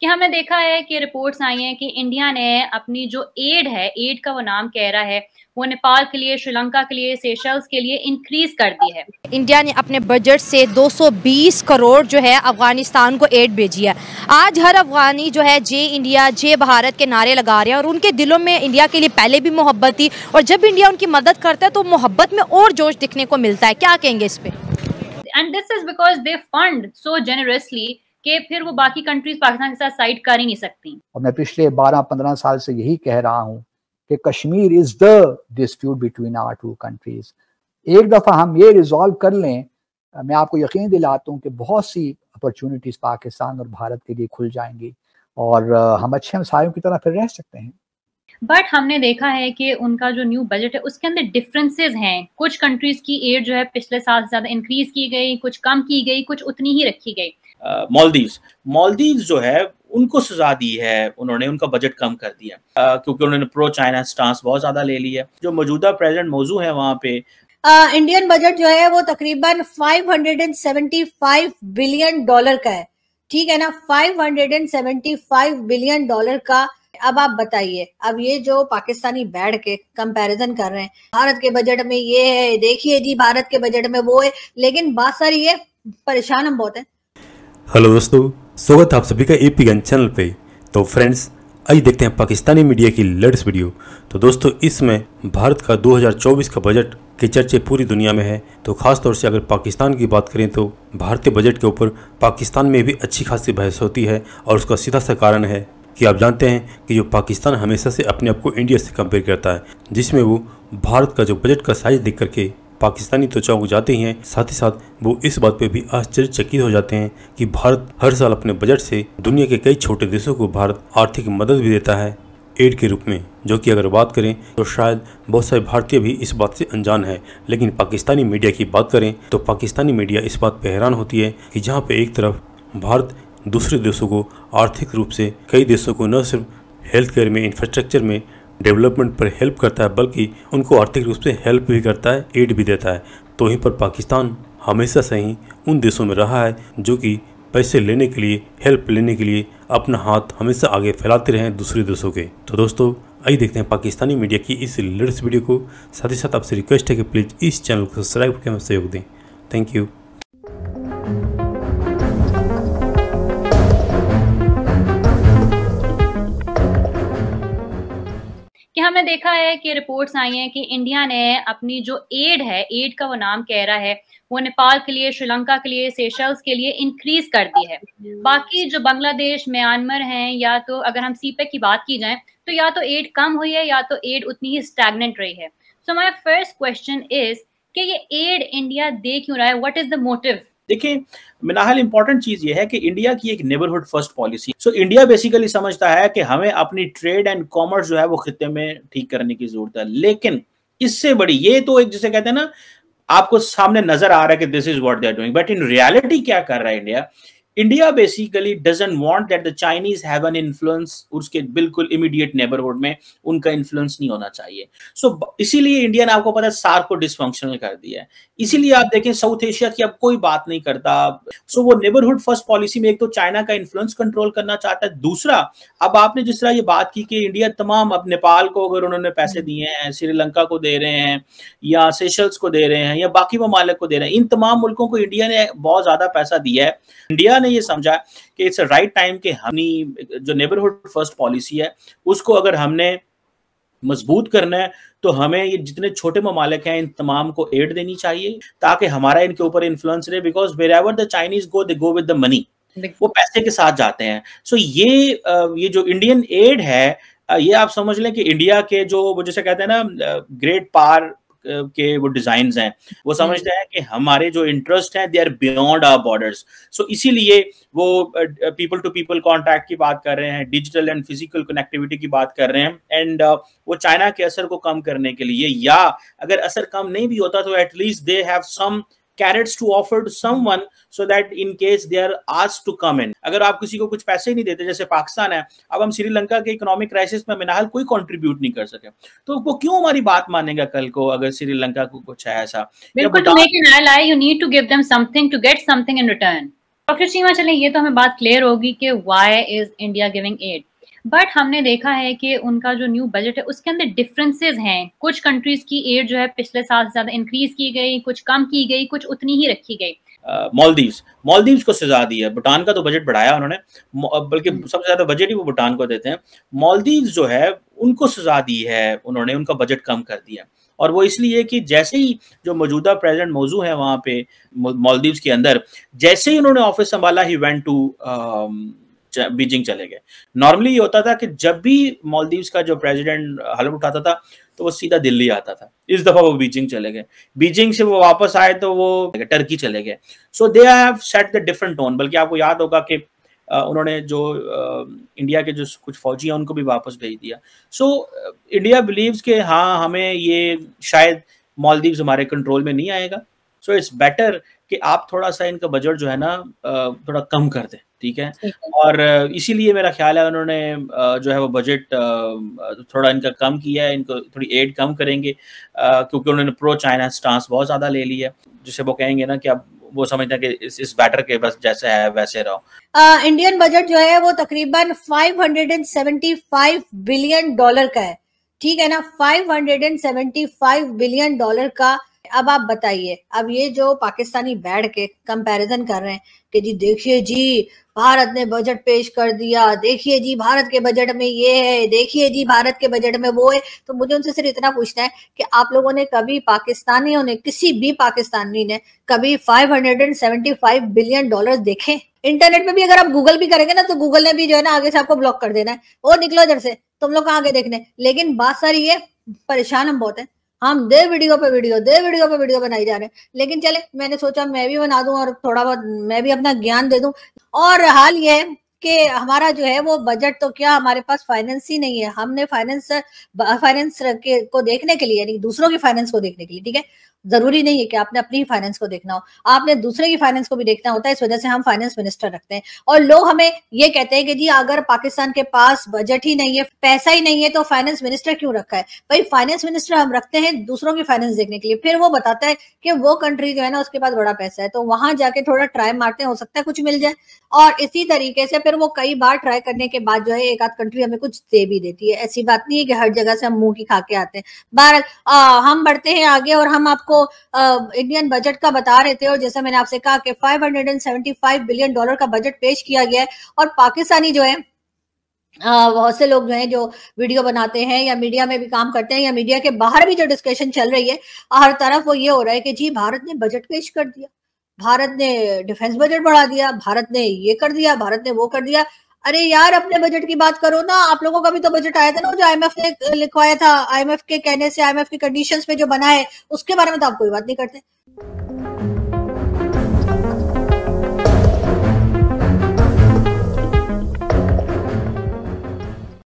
कि हमने देखा है कि रिपोर्ट्स आई हैं कि इंडिया ने अपनी जो एड है एड का वो नाम कह रहा है वो नेपाल के लिए श्रीलंका के लिए सेशल्स के लिए इंक्रीज कर दी है इंडिया ने अपने बजट से 220 करोड़ जो है अफगानिस्तान को एड भेजी है आज हर अफगानी जो है जे इंडिया जे भारत के नारे लगा रहे हैं और उनके दिलों में इंडिया के लिए पहले भी मोहब्बत थी और जब इंडिया उनकी मदद करता है तो मोहब्बत में और जोश दिखने को मिलता है क्या कहेंगे इस पर and this is because they fund so generously कि फिर वो बाकी कंट्रीज पाकिस्तान के साथ साइड कर ही नहीं सकती और मैं पिछले बारह पंद्रह साल से यही कह रहा हूँ कि Kashmir is the dispute between our two countries एक दफ़ा हम ये रिजॉल्व कर लें मैं आपको यकीन दिलाता हूँ कि बहुत सी अपॉर्चुनिटीज़ पाकिस्तान और भारत के लिए खुल जाएंगी और हम अच्छे हमसायों की तरह फिर रह सकते हैं बट हमने देखा है कि उनका जो न्यू बजट है उसके अंदर डिफरेंसेस हैं कुछ कंट्रीज की एड जो है पिछले साल से ज़्यादा इंक्रीज की गई कुछ कम की गई कुछ उतनी ही रखी गई मालदीव्स मालदीव्स जो है उनको सजा दी है उन्होंने उनका बजट कम कर दिया क्योंकि उन्होंने प्रो चाइना स्टांस बहुत ज्यादा ले लिया जो मौजूदा प्रेजेंट मौजू है वहां पे इंडियन बजट जो है वो तकरीबन 575 बिलियन डॉलर का है ठीक है ना 575 बिलियन डॉलर का अब आप बताइए अब ये जो पाकिस्तानी बैठ के कंपैरिजन कर रहे हैं भारत के बजट में ये है देखिए जी भारत के बजट में वो है लेकिन बात सारी ये परेशान हम बहुत है हेलो दोस्तों स्वागत है आप सभी का ए पी गन चैनल पे तो फ्रेंड्स आइए देखते हैं पाकिस्तानी मीडिया की लेटेस्ट वीडियो तो दोस्तों इसमें भारत का 2024 का बजट के चर्चे पूरी दुनिया में है तो खास तौर से अगर पाकिस्तान की बात करें तो भारतीय बजट के ऊपर पाकिस्तान में भी अच्छी खासी बहस होती है और उसका सीधा सा कारण है कि आप जानते हैं कि जो पाकिस्तान हमेशा से अपने आप को इंडिया से कंपेयर करता है जिसमें वो भारत का जो बजट का साइज देख करके पाकिस्तानी तो को जाते ही हैं साथ ही साथ वो इस बात पे भी आश्चर्यचकित हो जाते हैं कि भारत हर साल अपने बजट से दुनिया के कई छोटे देशों को भारत आर्थिक मदद भी देता है एड के रूप में जो कि अगर बात करें तो शायद बहुत सारे भारतीय भी इस बात से अनजान है लेकिन पाकिस्तानी मीडिया की बात करें तो पाकिस्तानी मीडिया इस बात पर हैरान होती है कि जहाँ पे एक तरफ भारत दूसरे देशों को आर्थिक रूप से कई देशों को न सिर्फ हेल्थ केयर में इंफ्रास्ट्रक्चर में डेवलपमेंट पर हेल्प करता है बल्कि उनको आर्थिक रूप से हेल्प भी करता है एड भी देता है तो यहीं पर पाकिस्तान हमेशा से ही उन देशों में रहा है जो कि पैसे लेने के लिए हेल्प लेने के लिए अपना हाथ हमेशा आगे फैलाते रहे दूसरे देशों के तो दोस्तों आइए देखते हैं पाकिस्तानी मीडिया की इस लेटेस्ट वीडियो को साथ ही साथ आपसे रिक्वेस्ट है कि प्लीज़ इस चैनल को सब्सक्राइब करके हमें सहयोग दें थैंक यू कि हमने देखा है कि रिपोर्ट्स आई हैं कि इंडिया ने अपनी जो एड है एड का वो नाम कह रहा है वो नेपाल के लिए श्रीलंका के लिए सेशल्स के लिए इंक्रीज कर दी है बाकी जो बांग्लादेश म्यांमार हैं या तो अगर हम सी e की बात की जाए तो या तो एड कम हुई है या तो एड उतनी ही स्टैगनेंट रही है so my first question is कि ये एड इंडिया दे क्यों रहा है वट इज द मोटिव देखिए मिनाहल इंपॉर्टेंट चीज ये है कि इंडिया की एक neighbourhood first policy so India basically समझता है कि हमें अपनी ट्रेड एंड कॉमर्स जो है वो खत्े में ठीक करने की जरूरत है लेकिन इससे बड़ी ये तो एक जिसे कहते हैं ना आपको सामने नजर आ रहा है कि this is what they are doing but in reality क्या कर रहा है India India basically doesn't want that the Chinese have an influence उसके बिल्कुल इमीडिएट नेबरहुड में उनका इन्फ्लुएंस नहीं होना चाहिए सो so, इसीलिए इंडिया ने आपको पता है सार को डिसफंक्शनल कर दिया है इसीलिए आप देखें साउथ एशिया की अब कोई बात नहीं करता सो so, वो नेबरहुड फर्स्ट पॉलिसी में एक तो चाइना का इन्फ्लुएंस कंट्रोल करना चाहता है दूसरा अब आपने जिस तरह ये बात की कि इंडिया तमाम अब नेपाल को अगर उन्होंने पैसे दिए हैं श्रीलंका को दे रहे हैं या सेशल्स को दे रहे हैं या बाकी ममालिक को दे रहे हैं इन तमाम मुल्कों को इंडिया ने बहुत ज्यादा पैसा दिया है इंडिया ने ने ये समझा कि इट्स राइट टाइम कि हमने जो नेबरहुड फर्स्ट पॉलिसी है उसको अगर हमने मजबूत करना है तो हमें ये जितने छोटे ममालिक हैं इन तमाम को एड देनी चाहिए ताकि हमारा इनके ऊपर इन्फ्लुएंस रहे because wherever the Chinese go they go with the money वो पैसे के साथ जाते हैं सो so ये ये जो इंडियन एड है ये आप समझ लें कि इंडिया के जो वो जैसे कहते हैं ना ग्रेट पार के वो डिजाइन हैं वो समझते हैं कि हमारे जो इंटरेस्ट हैं they are beyond our borders so इसीलिए वो पीपल टू पीपल कॉन्टैक्ट की बात कर रहे हैं डिजिटल एंड फिजिकल कनेक्टिविटी की बात कर रहे हैं एंड uh, वो चाइना के असर को कम करने के लिए या अगर असर कम नहीं भी होता तो at least they have some carrots to offer to one so that in case they are आज टू कम इन अगर आप किसी को कुछ पैसे ही नहीं देते जैसे पाकिस्तान है अब हम श्रीलंका के इकोनॉमिक क्राइसिस में मिनाहल कोई कॉन्ट्रीब्यूट नहीं कर सके तो वो क्यों हमारी बात मानेगा कल को अगर श्रीलंका को कुछ है ऐसा बिल्कुल डॉक्टर सीमा चले ये तो हमें बात क्लियर होगी कि why is India giving aid but हमने देखा है कि उनका जो न्यू बजट है उसके अंदर डिफरेंसेस हैं कुछ कंट्रीज की एड जो है पिछले साल से ज्यादा इंक्रीज की गई कुछ कम की गई कुछ उतनी ही रखी गई मालदीव्स मालदीव्स को सजा दी है भूटान का तो बजट बढ़ाया उन्होंने बल्कि हम्म। सबसे ज्यादा बजट ही वो भूटान को देते हैं मालदीव्स जो है उनको सजा दी है उन्होंने उनका बजट कम कर दिया और वो इसलिए कि जैसे ही जो मौजूदा प्रेजेंट मौजू है वहां पे मालदीव्स के अंदर जैसे ही उन्होंने ऑफिस संभाला ही वेंट टू बीजिंग चले गए नॉर्मली ये होता था कि जब भी मालदीव्स का जो प्रेसिडेंट हलफ उठाता था तो वो सीधा दिल्ली आता था इस दफा वो बीजिंग चले गए बीजिंग से वो वापस आए तो वो टर्की चले गए so they have set the different tone बल्कि आपको याद होगा कि उन्होंने जो इंडिया के जो कुछ फौजी हैं उनको भी वापस भेज दिया सो इंडिया बिलीव्स के हाँ हमें ये शायद मालदीव्स हमारे कंट्रोल में नहीं आएगा सो इट्स बेटर कि आप थोड़ा सा इनका बजट जो है ना थोड़ा कम कर दें ठीक है और इसीलिए मेरा ख्याल है उन्होंने जो है वो बजट थोड़ा इनका कम किया है इनको थोड़ी एड कम करेंगे क्योंकि उन्होंने प्रो चाइना स्टांस बहुत ज़्यादा ले लिया जिसे वो कहेंगे ना कि अब वो समझते हैं कि इस, इस बैटर के बस जैसे है वैसे रहो इंडियन बजट जो है वो तकरीबन 575 बिलियन डॉलर का है ठीक है ना 575 बिलियन डॉलर का अब आप बताइए अब ये जो पाकिस्तानी बैठ के कंपैरिजन कर रहे हैं कि जी देखिए जी भारत ने बजट पेश कर दिया देखिए जी भारत के बजट में ये है देखिए जी भारत के बजट में वो है तो मुझे उनसे सिर्फ इतना पूछना है कि आप लोगों ने कभी पाकिस्तानियों ने किसी भी पाकिस्तानी ने कभी 575 बिलियन डॉलर देखे इंटरनेट पे भी अगर आप गूगल भी करेंगे ना तो गूगल ने भी जो है ना आगे से आपको ब्लॉक कर देना है और निकलो इधर से तुम लोग कहाँ आगे देखने लेकिन बात सारी ये परेशान हम बहुत है हम दे वीडियो पे वीडियो दे वीडियो पे वीडियो बनाई जा रहे हैं लेकिन चले मैंने सोचा मैं भी बना दूं और थोड़ा बहुत मैं भी अपना ज्ञान दे दूं और हाल ये है कि हमारा जो है वो बजट तो क्या हमारे पास फाइनेंस ही नहीं है हमने फाइनेंस फाइनेंस के को देखने के लिए यानी दूसरों की फाइनेंस को देखने के लिए ठीक है जरूरी नहीं है कि आपने अपनी फाइनेंस को देखना हो आपने दूसरे की फाइनेंस को भी देखना होता है इस वजह से हम फाइनेंस मिनिस्टर रखते हैं और लोग हमें ये कहते हैं कि जी अगर पाकिस्तान के पास बजट ही नहीं है पैसा ही नहीं है तो फाइनेंस मिनिस्टर क्यों रखा है भाई फाइनेंस मिनिस्टर हम रखते हैं दूसरों की फाइनेंस देखने के लिए फिर वो बताता है कि वो कंट्री जो है ना उसके पास बड़ा पैसा है तो वहां जाके थोड़ा ट्राई मारते हैं हो सकता है कुछ मिल जाए और इसी तरीके से फिर वो कई बार ट्राई करने के बाद जो है एक आध कंट्री हमें कुछ दे भी देती है ऐसी बात नहीं है कि हर जगह से हम मुंह की खा के आते हैं बहर हम बढ़ते हैं आगे और हम आपको इंडियन बजट का बता रहे थे और जैसा मैंने आपसे कहा कि 575 बिलियन डॉलर का बजट पेश किया गया है और पाकिस्तानी जो है बहुत से लोग जो हैं जो वीडियो बनाते हैं या मीडिया में भी काम करते हैं या मीडिया के बाहर भी जो डिस्कशन चल रही है हर तरफ वो ये हो रहा है कि जी भारत ने बजट पेश कर दिया भारत ने डिफेंस बजट बढ़ा दिया भारत ने ये कर दिया भारत ने वो कर दिया अरे यार अपने बजट की बात करो ना आप लोगों का भी तो बजट आया था ना जो आईएमएफ ने लिखवाया था आईएमएफ के कहने से आईएमएफ की कंडीशंस में जो बना है उसके बारे में तो आप कोई बात नहीं करते